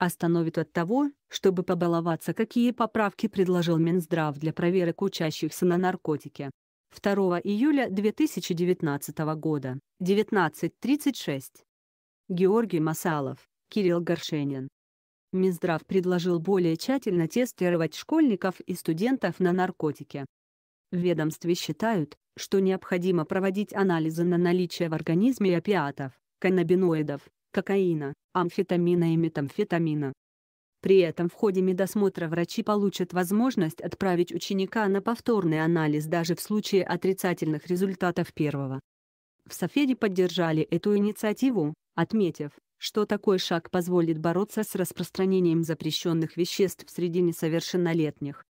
остановит от того, чтобы побаловаться, какие поправки предложил Минздрав для проверок учащихся на наркотики. 2 июля 2019 года, 19.36. Георгий Масалов, Кирилл Горшенин. Минздрав предложил более тщательно тестировать школьников и студентов на наркотики. В ведомстве считают, что необходимо проводить анализы на наличие в организме опиатов, каннабиноидов, кокаина, амфетамина и метамфетамина. При этом в ходе медосмотра врачи получат возможность отправить ученика на повторный анализ даже в случае отрицательных результатов первого. В Софеде поддержали эту инициативу, отметив, что такой шаг позволит бороться с распространением запрещенных веществ среди несовершеннолетних.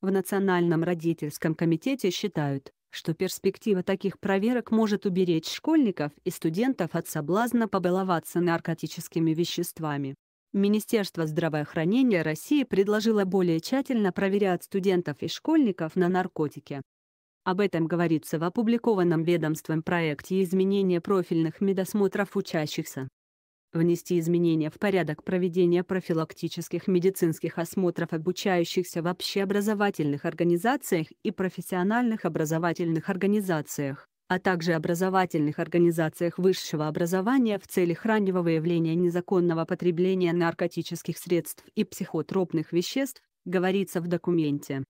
В Национальном родительском комитете считают, что перспектива таких проверок может уберечь школьников и студентов от соблазна побаловаться наркотическими веществами. Министерство здравоохранения России предложило более тщательно проверять студентов и школьников на наркотики. Об этом говорится в опубликованном ведомством проекте изменения профильных медосмотров учащихся внести изменения в порядок проведения профилактических медицинских осмотров обучающихся в общеобразовательных организациях и профессиональных образовательных организациях, а также образовательных организациях высшего образования в целях раннего выявления незаконного потребления наркотических средств и психотропных веществ, говорится в документе.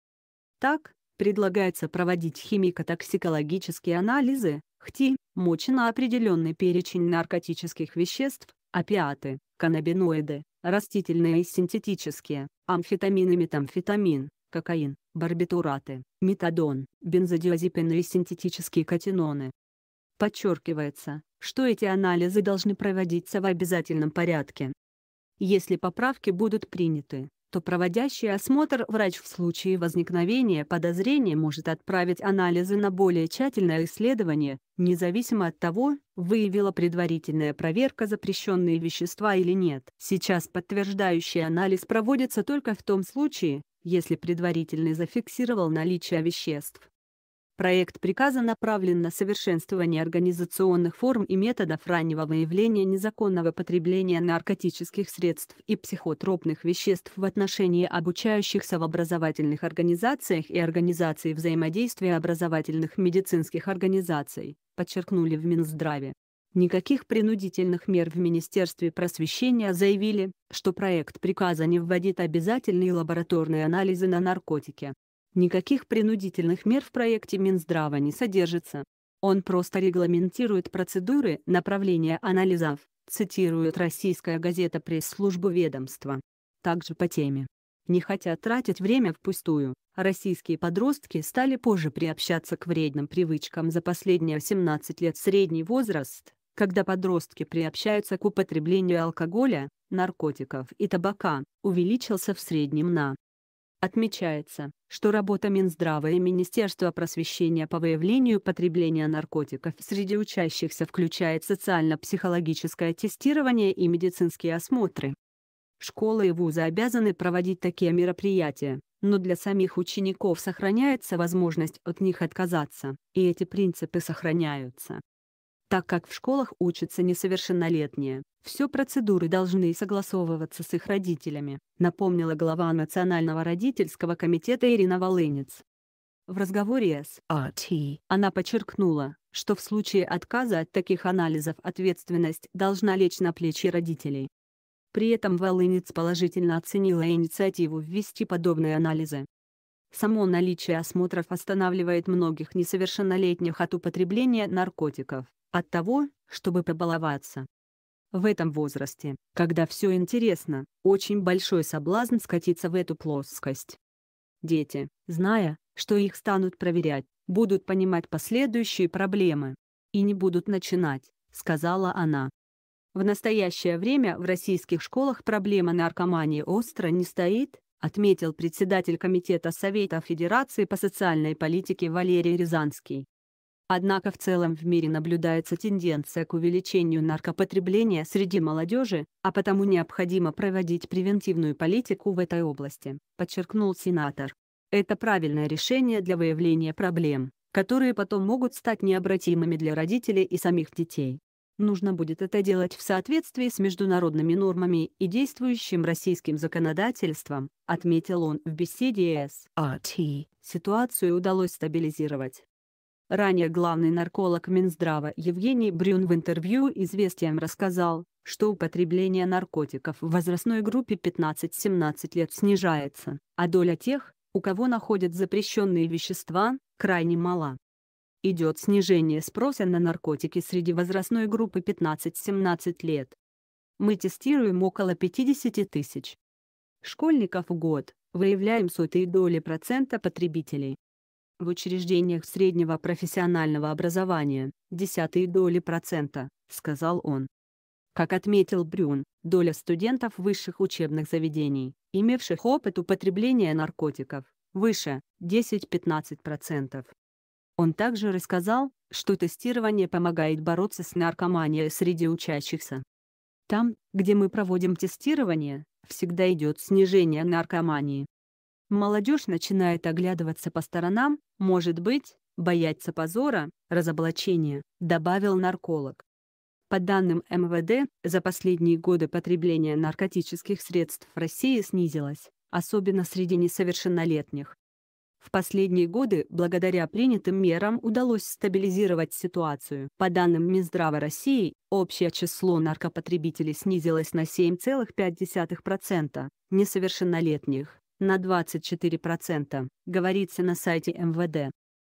Так, предлагается проводить химико-токсикологические анализы, ХТИ, мочи на определенный перечень наркотических веществ, опиаты, канабиноиды, растительные и синтетические, амфетамины метамфетамин, кокаин, барбитураты, метадон, бензодиазепины и синтетические катиноны. Подчеркивается, что эти анализы должны проводиться в обязательном порядке. Если поправки будут приняты, то проводящий осмотр врач в случае возникновения подозрения может отправить анализы на более тщательное исследование, независимо от того, выявила предварительная проверка запрещенные вещества или нет. Сейчас подтверждающий анализ проводится только в том случае, если предварительный зафиксировал наличие веществ, Проект приказа направлен на совершенствование организационных форм и методов раннего выявления незаконного потребления наркотических средств и психотропных веществ в отношении обучающихся в образовательных организациях и организаций взаимодействия образовательных медицинских организаций, подчеркнули в Минздраве. Никаких принудительных мер в Министерстве просвещения заявили, что проект приказа не вводит обязательные лабораторные анализы на наркотики. Никаких принудительных мер в проекте Минздрава не содержится. Он просто регламентирует процедуры направления анализов, цитирует российская газета пресс-службу ведомства. Также по теме. Не хотя тратить время впустую, российские подростки стали позже приобщаться к вредным привычкам за последние 17 лет средний возраст, когда подростки приобщаются к употреблению алкоголя, наркотиков и табака, увеличился в среднем на Отмечается, что работа Минздрава и Министерства просвещения по выявлению потребления наркотиков среди учащихся включает социально-психологическое тестирование и медицинские осмотры. Школы и вузы обязаны проводить такие мероприятия, но для самих учеников сохраняется возможность от них отказаться, и эти принципы сохраняются так как в школах учатся несовершеннолетние. Все процедуры должны согласовываться с их родителями, напомнила глава Национального родительского комитета Ирина Волынец. В разговоре с АТ она подчеркнула, что в случае отказа от таких анализов ответственность должна лечь на плечи родителей. При этом Волынец положительно оценила инициативу ввести подобные анализы. Само наличие осмотров останавливает многих несовершеннолетних от употребления наркотиков, от того, чтобы побаловаться. В этом возрасте, когда все интересно, очень большой соблазн скатиться в эту плоскость. Дети, зная, что их станут проверять, будут понимать последующие проблемы. И не будут начинать, сказала она. В настоящее время в российских школах проблема наркомании остро не стоит, отметил председатель Комитета Совета Федерации по социальной политике Валерий Рязанский. Однако в целом в мире наблюдается тенденция к увеличению наркопотребления среди молодежи, а потому необходимо проводить превентивную политику в этой области, подчеркнул сенатор. Это правильное решение для выявления проблем, которые потом могут стать необратимыми для родителей и самих детей. Нужно будет это делать в соответствии с международными нормами и действующим российским законодательством, отметил он в беседе с АТ. Ситуацию удалось стабилизировать Ранее главный нарколог Минздрава Евгений Брюн в интервью «Известиям» рассказал, что употребление наркотиков в возрастной группе 15-17 лет снижается, а доля тех, у кого находят запрещенные вещества, крайне мала. Идет снижение спроса на наркотики среди возрастной группы 15-17 лет. Мы тестируем около 50 тысяч школьников в год, выявляем сотые доли процента потребителей в учреждениях среднего профессионального образования – десятые доли процента, сказал он. Как отметил Брюн, доля студентов высших учебных заведений, имевших опыт употребления наркотиков, выше 10-15%. Он также рассказал, что тестирование помогает бороться с наркоманией среди учащихся. Там, где мы проводим тестирование, всегда идет снижение наркомании. Молодежь начинает оглядываться по сторонам, может быть, бояться позора, разоблачения, добавил нарколог. По данным МВД, за последние годы потребление наркотических средств в России снизилось, особенно среди несовершеннолетних. В последние годы, благодаря принятым мерам, удалось стабилизировать ситуацию. По данным Минздрава России, общее число наркопотребителей снизилось на 7,5%, несовершеннолетних на 24%, говорится на сайте МВД.